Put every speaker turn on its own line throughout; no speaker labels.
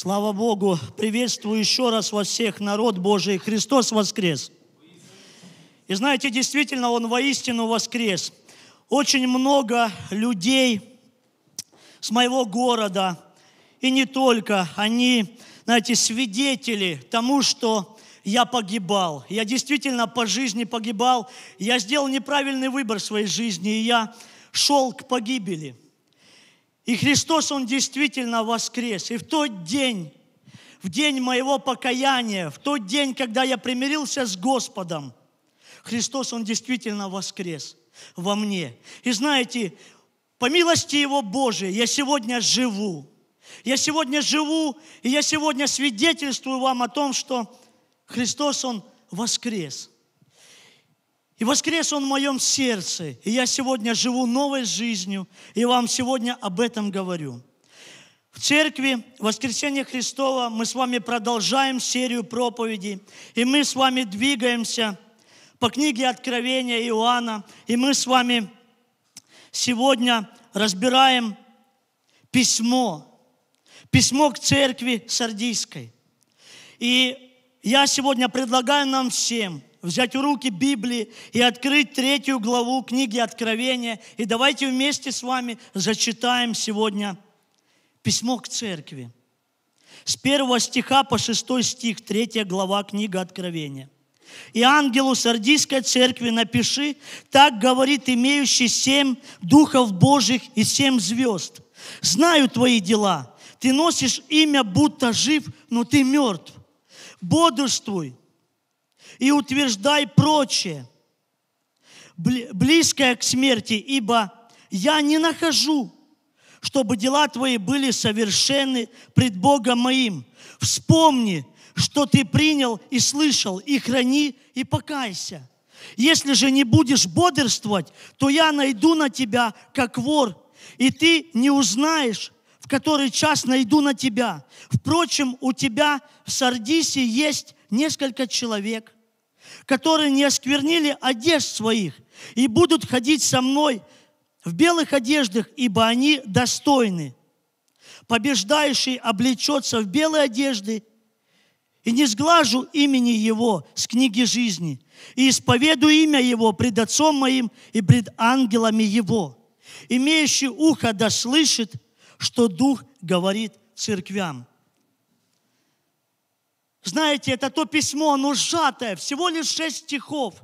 Слава Богу! Приветствую еще раз вас всех, народ Божий. Христос воскрес! И знаете, действительно, Он воистину воскрес. Очень много людей с моего города, и не только, они, знаете, свидетели тому, что я погибал. Я действительно по жизни погибал. Я сделал неправильный выбор в своей жизни, и я шел к погибели – и Христос, Он действительно воскрес. И в тот день, в день моего покаяния, в тот день, когда я примирился с Господом, Христос, Он действительно воскрес во мне. И знаете, по милости Его Божией я сегодня живу. Я сегодня живу, и я сегодня свидетельствую вам о том, что Христос, Он воскрес. И воскрес Он в моем сердце. И я сегодня живу новой жизнью. И вам сегодня об этом говорю. В церкви Воскресения Христова мы с вами продолжаем серию проповедей. И мы с вами двигаемся по книге Откровения Иоанна. И мы с вами сегодня разбираем письмо. Письмо к церкви Сардийской. И я сегодня предлагаю нам всем – взять в руки Библии и открыть третью главу книги Откровения. И давайте вместе с вами зачитаем сегодня письмо к церкви. С первого стиха по шестой стих, третья глава книги Откровения. И ангелу Сардийской церкви напиши, так говорит имеющий семь духов Божьих и семь звезд. Знаю твои дела, ты носишь имя, будто жив, но ты мертв. Бодрствуй, и утверждай прочее, близкое к смерти, ибо я не нахожу, чтобы дела твои были совершены пред Богом моим. Вспомни, что ты принял и слышал, и храни, и покайся. Если же не будешь бодрствовать, то я найду на тебя, как вор, и ты не узнаешь, в который час найду на тебя. Впрочем, у тебя в Сардисе есть несколько человек, которые не осквернили одежд своих, и будут ходить со мной в белых одеждах, ибо они достойны. Побеждающий облечется в белые одежды, и не сглажу имени его с книги жизни, и исповеду имя его пред отцом моим и пред ангелами его. Имеющий ухо да слышит, что Дух говорит церквям. Знаете, это то письмо, оно сжатое, всего лишь шесть стихов.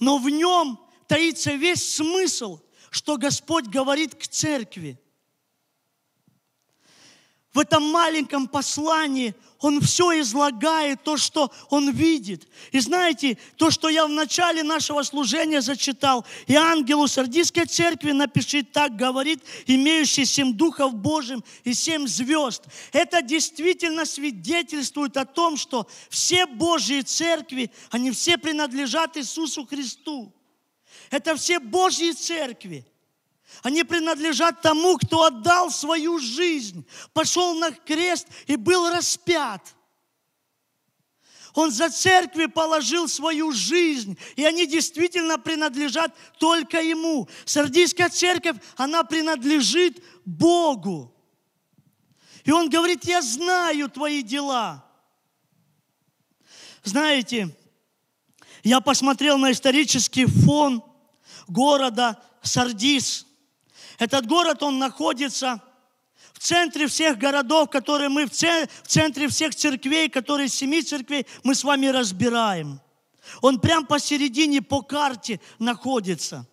Но в нем таится весь смысл, что Господь говорит к церкви – в этом маленьком послании он все излагает, то, что он видит. И знаете, то, что я в начале нашего служения зачитал, и ангелу Сардийской церкви напиши, так говорит, имеющий семь духов Божьим и семь звезд. Это действительно свидетельствует о том, что все Божьи церкви, они все принадлежат Иисусу Христу. Это все Божьи церкви – они принадлежат тому, кто отдал свою жизнь, пошел на крест и был распят. Он за церкви положил свою жизнь, и они действительно принадлежат только Ему. Сардийская церковь, она принадлежит Богу. И Он говорит, я знаю твои дела. Знаете, я посмотрел на исторический фон города Сардис – этот город, он находится в центре всех городов, которые мы, в центре всех церквей, которые семи церквей мы с вами разбираем. Он прям посередине по карте находится.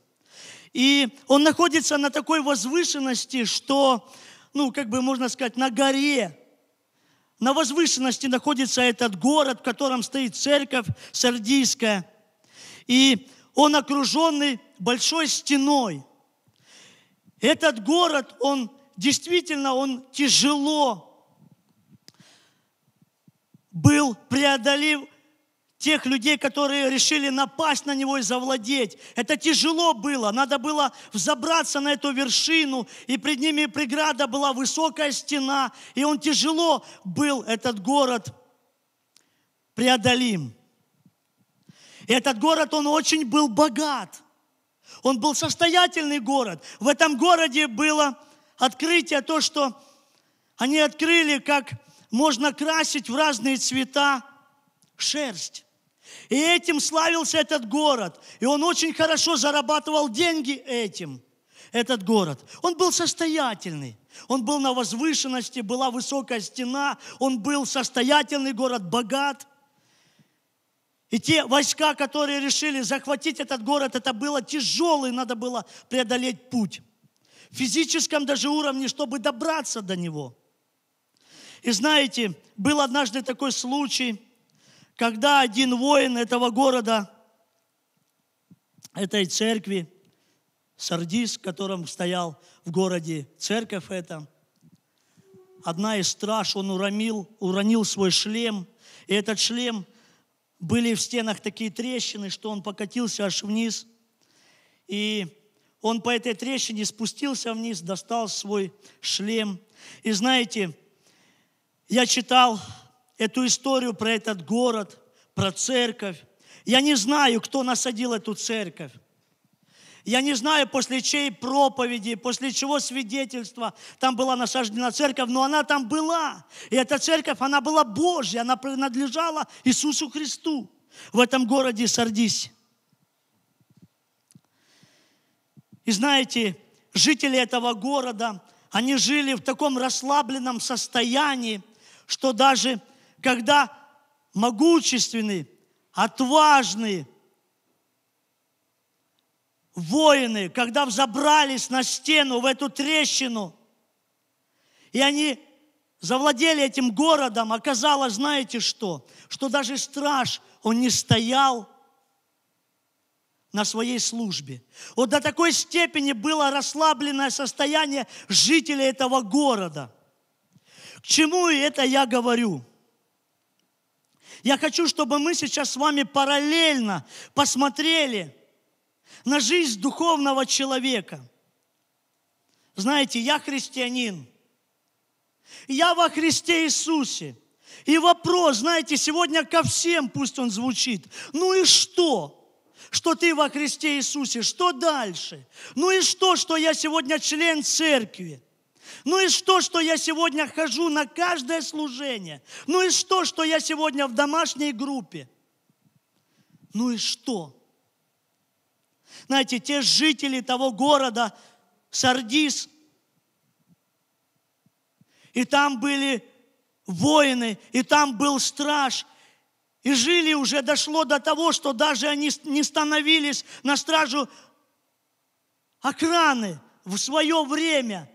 И он находится на такой возвышенности, что, ну, как бы можно сказать, на горе. На возвышенности находится этот город, в котором стоит церковь сардийская. И он окруженный большой стеной – этот город, он действительно, он тяжело был преодолев тех людей, которые решили напасть на него и завладеть. Это тяжело было. Надо было взобраться на эту вершину, и пред ними преграда была высокая стена, и он тяжело был, этот город, преодолим. И этот город, он очень был богат. Он был состоятельный город. В этом городе было открытие, то, что они открыли, как можно красить в разные цвета шерсть. И этим славился этот город. И он очень хорошо зарабатывал деньги этим, этот город. Он был состоятельный. Он был на возвышенности, была высокая стена, он был состоятельный город, богат – и те войска, которые решили захватить этот город, это было тяжелый, надо было преодолеть путь. В физическом даже уровне, чтобы добраться до него. И знаете, был однажды такой случай, когда один воин этого города, этой церкви, Сардис, в котором стоял в городе церковь эта, одна из страж, он уронил, уронил свой шлем, и этот шлем – были в стенах такие трещины, что он покатился аж вниз. И он по этой трещине спустился вниз, достал свой шлем. И знаете, я читал эту историю про этот город, про церковь. Я не знаю, кто насадил эту церковь. Я не знаю, после чьей проповеди, после чего свидетельства там была насаждена церковь, но она там была. И эта церковь, она была Божья, она принадлежала Иисусу Христу в этом городе Сардисе. И знаете, жители этого города, они жили в таком расслабленном состоянии, что даже когда могущественный, отважный, воины, когда взобрались на стену, в эту трещину, и они завладели этим городом, оказалось, знаете что? Что даже страж, он не стоял на своей службе. Вот до такой степени было расслабленное состояние жителей этого города. К чему это я говорю? Я хочу, чтобы мы сейчас с вами параллельно посмотрели – на жизнь духовного человека. Знаете, я христианин. Я во Христе Иисусе. И вопрос, знаете, сегодня ко всем пусть он звучит. Ну и что? Что ты во Христе Иисусе? Что дальше? Ну и что, что я сегодня член церкви? Ну и что, что я сегодня хожу на каждое служение? Ну и что, что я сегодня в домашней группе? Ну и что? Знаете, те жители того города Сардис, и там были воины, и там был страж, и жили уже, дошло до того, что даже они не становились на стражу охраны в свое время –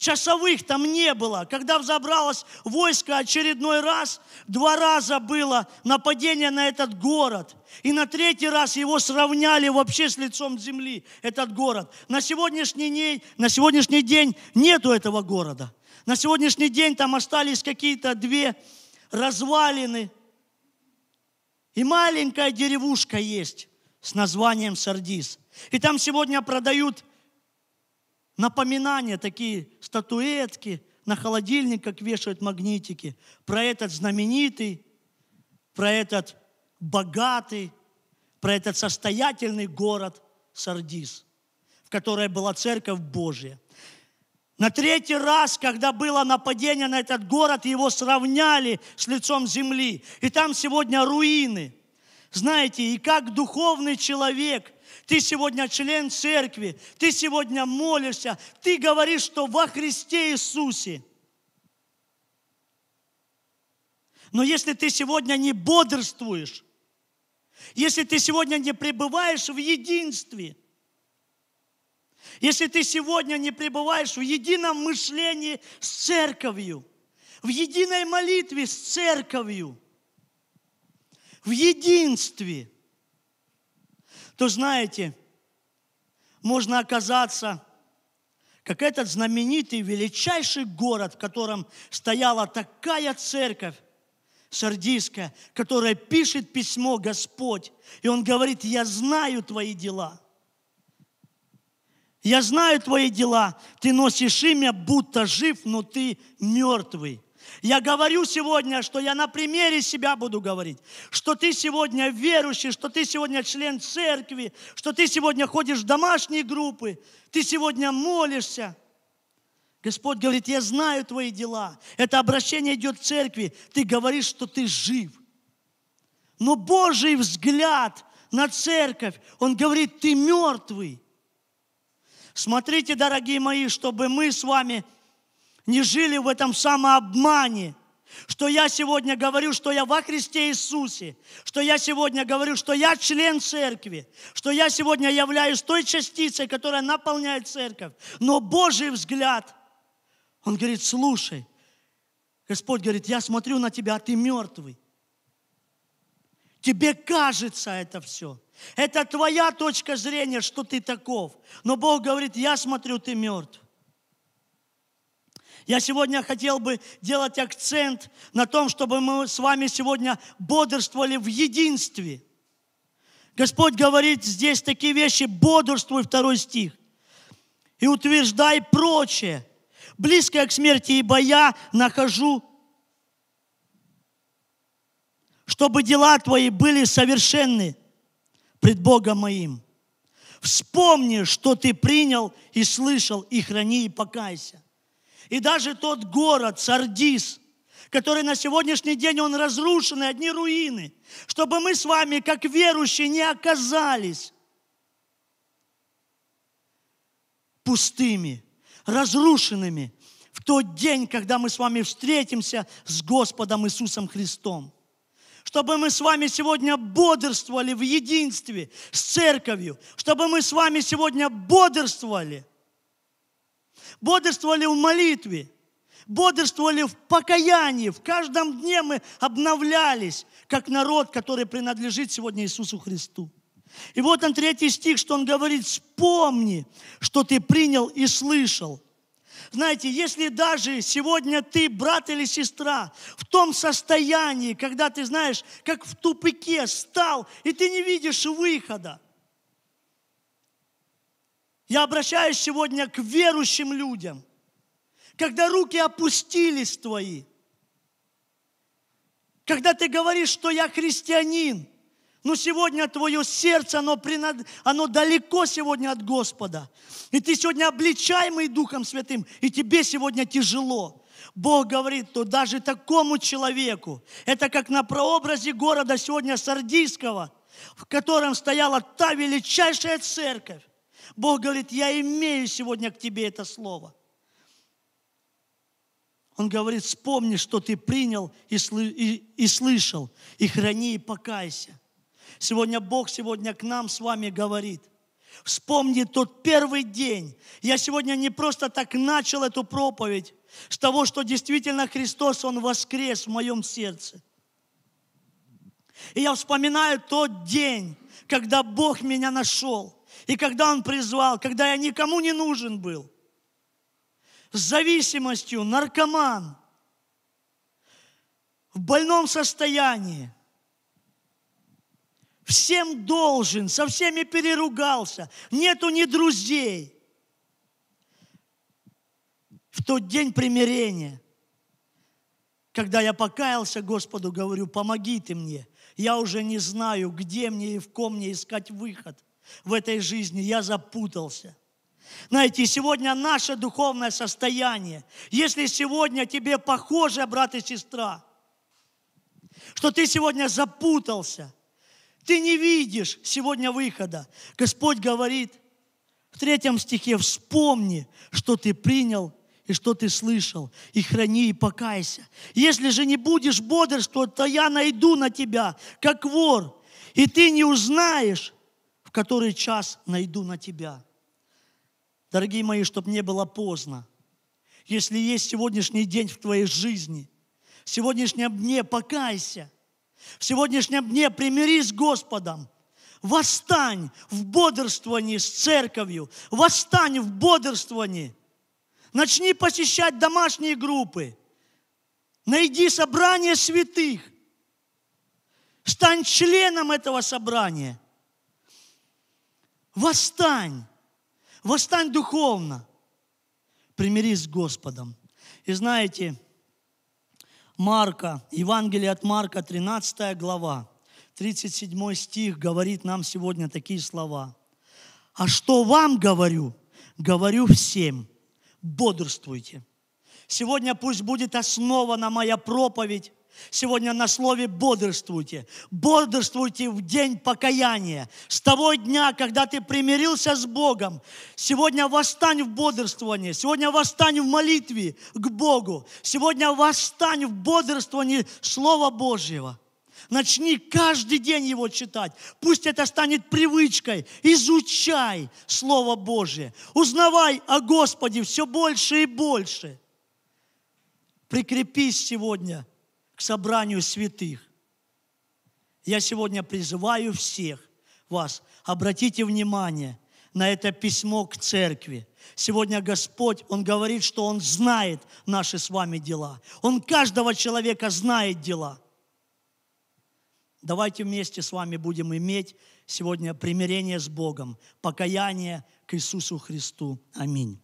Часовых там не было. Когда взобралось войско очередной раз, два раза было нападение на этот город. И на третий раз его сравняли вообще с лицом земли, этот город. На сегодняшний день, на сегодняшний день нету этого города. На сегодняшний день там остались какие-то две развалины. И маленькая деревушка есть с названием Сардис. И там сегодня продают Напоминания, такие статуэтки, на холодильник, как вешают магнитики, про этот знаменитый, про этот богатый, про этот состоятельный город Сардис, в которой была церковь Божья. На третий раз, когда было нападение на этот город, его сравняли с лицом земли. И там сегодня руины. Знаете, и как духовный человек – ты сегодня член церкви, ты сегодня молишься, ты говоришь, что во Христе Иисусе. Но если ты сегодня не бодрствуешь, если ты сегодня не пребываешь в единстве, если ты сегодня не пребываешь в едином мышлении с церковью, в единой молитве с церковью, в единстве – то знаете, можно оказаться, как этот знаменитый, величайший город, в котором стояла такая церковь, сардийская, которая пишет письмо Господь. И он говорит, я знаю твои дела. Я знаю твои дела. Ты носишь имя, будто жив, но ты мертвый. Я говорю сегодня, что я на примере себя буду говорить, что ты сегодня верующий, что ты сегодня член церкви, что ты сегодня ходишь в домашние группы, ты сегодня молишься. Господь говорит, я знаю твои дела. Это обращение идет к церкви. Ты говоришь, что ты жив. Но Божий взгляд на церковь, он говорит, ты мертвый. Смотрите, дорогие мои, чтобы мы с вами не жили в этом самообмане, что я сегодня говорю, что я во Христе Иисусе, что я сегодня говорю, что я член церкви, что я сегодня являюсь той частицей, которая наполняет церковь. Но Божий взгляд, он говорит, слушай, Господь говорит, я смотрю на тебя, а ты мертвый. Тебе кажется это все. Это твоя точка зрения, что ты таков. Но Бог говорит, я смотрю, ты мертв. Я сегодня хотел бы делать акцент на том, чтобы мы с вами сегодня бодрствовали в единстве. Господь говорит здесь такие вещи, бодрствуй, второй стих, и утверждай прочее. Близкое к смерти, ибо я нахожу, чтобы дела твои были совершенны пред Богом моим. Вспомни, что ты принял и слышал, и храни, и покайся. И даже тот город, Сардис, который на сегодняшний день он разрушен, одни руины, чтобы мы с вами, как верующие, не оказались пустыми, разрушенными в тот день, когда мы с вами встретимся с Господом Иисусом Христом. Чтобы мы с вами сегодня бодрствовали в единстве с церковью. Чтобы мы с вами сегодня бодрствовали – бодрствовали в молитве, бодрствовали в покаянии. В каждом дне мы обновлялись, как народ, который принадлежит сегодня Иисусу Христу. И вот он третий стих, что он говорит, вспомни, что ты принял и слышал. Знаете, если даже сегодня ты, брат или сестра, в том состоянии, когда ты знаешь, как в тупике стал, и ты не видишь выхода, я обращаюсь сегодня к верующим людям, когда руки опустились твои, когда ты говоришь, что я христианин, но сегодня твое сердце, оно, принад... оно далеко сегодня от Господа. И ты сегодня обличаемый Духом Святым, и тебе сегодня тяжело. Бог говорит, то даже такому человеку, это как на прообразе города сегодня Сардийского, в котором стояла та величайшая церковь, Бог говорит, я имею сегодня к тебе это слово. Он говорит, вспомни, что ты принял и, слы- и, и слышал, и храни, и покайся. Сегодня Бог сегодня к нам с вами говорит. Вспомни тот первый день. Я сегодня не просто так начал эту проповедь с того, что действительно Христос, Он воскрес в моем сердце. И я вспоминаю тот день, когда Бог меня нашел. И когда Он призвал, когда я никому не нужен был, с зависимостью, наркоман, в больном состоянии, всем должен, со всеми переругался, нету ни друзей. В тот день примирения, когда я покаялся Господу, говорю, помоги ты мне, я уже не знаю, где мне и в ком мне искать выход – в этой жизни, я запутался. Знаете, сегодня наше духовное состояние, если сегодня тебе похоже, брат и сестра, что ты сегодня запутался, ты не видишь сегодня выхода. Господь говорит в третьем стихе, вспомни, что ты принял и что ты слышал, и храни, и покайся. Если же не будешь бодрствовать, то я найду на тебя, как вор, и ты не узнаешь, в который час найду на тебя. Дорогие мои, чтобы не было поздно. Если есть сегодняшний день в твоей жизни, в сегодняшнем дне покайся, в сегодняшнем дне примирись с Господом, восстань в бодрствовании с церковью, восстань в бодрствовании, начни посещать домашние группы, найди собрание святых, стань членом этого собрания – Восстань! Восстань духовно! Примирись с Господом. И знаете, Марка, Евангелие от Марка, 13 глава, 37 стих говорит нам сегодня такие слова. «А что вам говорю, говорю всем, бодрствуйте». Сегодня пусть будет основана моя проповедь Сегодня на слове бодрствуйте. Бодрствуйте в день покаяния. С того дня, когда ты примирился с Богом, сегодня восстань в бодрствовании, сегодня восстань в молитве к Богу, сегодня восстань в бодрствовании Слова Божьего. Начни каждый день его читать. Пусть это станет привычкой. Изучай Слово Божие. Узнавай о Господе все больше и больше. Прикрепись сегодня – к собранию святых. Я сегодня призываю всех вас, обратите внимание на это письмо к церкви. Сегодня Господь, Он говорит, что Он знает наши с вами дела. Он каждого человека знает дела. Давайте вместе с вами будем иметь сегодня примирение с Богом, покаяние к Иисусу Христу. Аминь.